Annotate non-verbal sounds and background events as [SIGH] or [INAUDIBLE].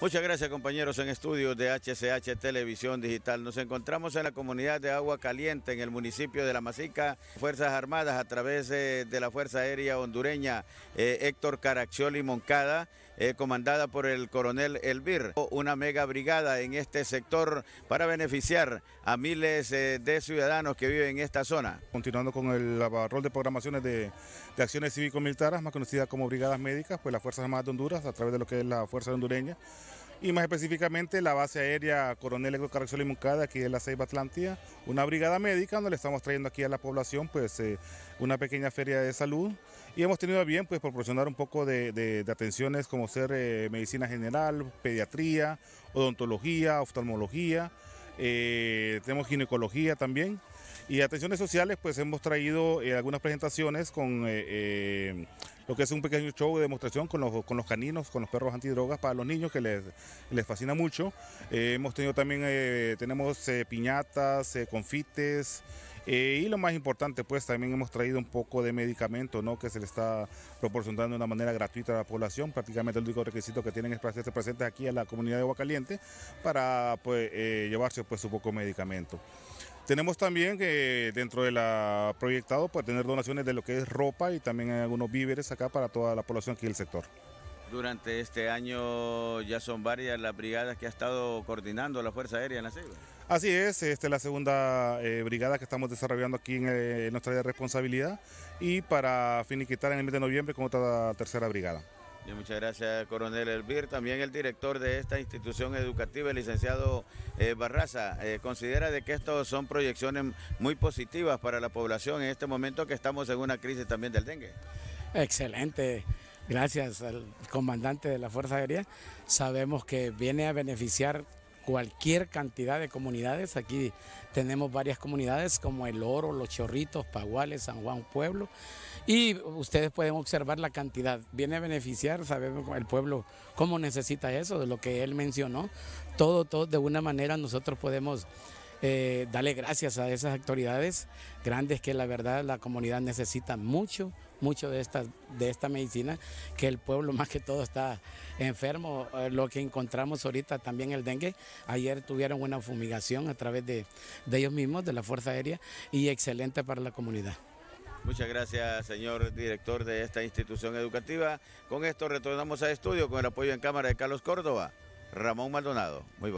Muchas gracias compañeros en estudios de HCH Televisión Digital. Nos encontramos en la comunidad de Agua Caliente, en el municipio de La Masica. Fuerzas Armadas a través eh, de la Fuerza Aérea Hondureña eh, Héctor Caraccioli Moncada, eh, comandada por el coronel Elvir, una mega brigada en este sector para beneficiar a miles de ciudadanos que viven en esta zona. Continuando con el rol de programaciones de, de acciones cívico-militares, más conocidas como brigadas médicas, pues las Fuerzas Armadas de Honduras, a través de lo que es la Fuerza Hondureña, y más específicamente la base aérea Coronel ego Carrizoli aquí de la Seiba Atlántida, una brigada médica donde le estamos trayendo aquí a la población pues eh, una pequeña feria de salud y hemos tenido bien pues proporcionar un poco de, atenciones como ser eh, medicina general, pediatría, odontología, oftalmología, eh, tenemos ginecología también y atenciones sociales pues hemos traído algunas presentaciones con lo que es un pequeño show de demostración con los, con los caninos, con los perros antidrogas para los niños que les, les fascina mucho. Eh, hemos tenido también, eh, tenemos eh, piñatas, confites. Eh, y lo más importante, pues también hemos traído un poco de medicamento, ¿no? Que se le está proporcionando de una manera gratuita a la población. Prácticamente el único requisito que tienen es para hacerse presentes aquí a la comunidad de Agua Caliente para pues, eh, llevarse pues su poco de medicamento. Tenemos también que dentro de la proyectado pues, tener donaciones de lo que es ropa y también hay algunos víveres acá para toda la población aquí del sector. Durante este año ya son varias las brigadas que ha estado coordinando la Fuerza Aérea en la selva. Así es, esta es la segunda eh, brigada que estamos desarrollando aquí en, eh, nuestra responsabilidad y para finiquitar en el mes de noviembre con otra tercera brigada. muchas gracias, coronel Elvir. También el director de esta institución educativa, el licenciado eh, Barraza, considera de que estos son proyecciones muy positivas para la población en este momento que estamos en una crisis también del dengue. Excelente. Gracias al comandante de la Fuerza Aérea. Sabemos que viene a beneficiar cualquier cantidad de comunidades. Aquí tenemos varias comunidades como El Oro, Los Chorritos, Paguales, San Juan Pueblo. Y ustedes pueden observar la cantidad. Viene a beneficiar, sabemos el pueblo cómo necesita eso, de lo que él mencionó. Todo, todo de una manera nosotros podemos eh, dale gracias a esas autoridades grandes que la verdad la comunidad necesita mucho, mucho de esta, de esta medicina, que el pueblo [LAUGHS] más que todo está enfermo. Eh, lo que encontramos ahorita también el dengue, ayer tuvieron una fumigación a través de, ellos mismos, de la Fuerza Aérea, y excelente para la comunidad. Muchas gracias, señor director de esta institución educativa. Con esto retornamos a estudio con el apoyo en cámara de Carlos Córdoba, Ramón Maldonado. Muy